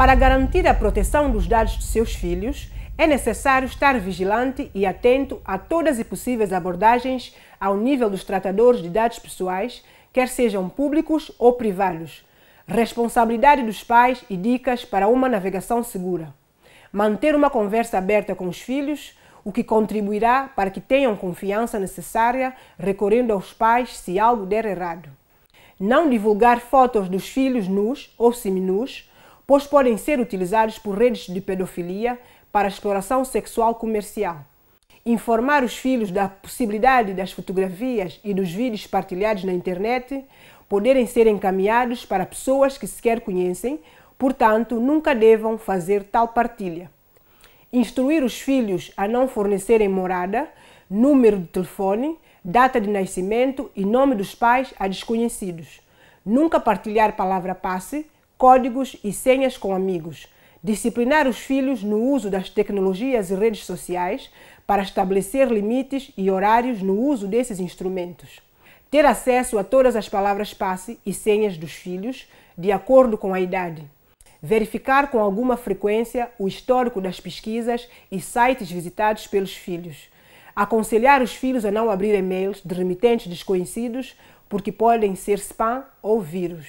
Para garantir a proteção dos dados de seus filhos, é necessário estar vigilante e atento a todas as possíveis abordagens ao nível dos tratadores de dados pessoais, quer sejam públicos ou privados. Responsabilidade dos pais e dicas para uma navegação segura. Manter uma conversa aberta com os filhos, o que contribuirá para que tenham confiança necessária recorrendo aos pais se algo der errado. Não divulgar fotos dos filhos nus ou seminus pois podem ser utilizados por redes de pedofilia para exploração sexual comercial. Informar os filhos da possibilidade das fotografias e dos vídeos partilhados na internet poderem ser encaminhados para pessoas que sequer conhecem, portanto, nunca devam fazer tal partilha. Instruir os filhos a não fornecerem morada, número de telefone, data de nascimento e nome dos pais a desconhecidos. Nunca partilhar palavra passe, códigos e senhas com amigos, disciplinar os filhos no uso das tecnologias e redes sociais para estabelecer limites e horários no uso desses instrumentos, ter acesso a todas as palavras passe e senhas dos filhos, de acordo com a idade, verificar com alguma frequência o histórico das pesquisas e sites visitados pelos filhos, aconselhar os filhos a não abrir e-mails de remitentes desconhecidos porque podem ser spam ou vírus.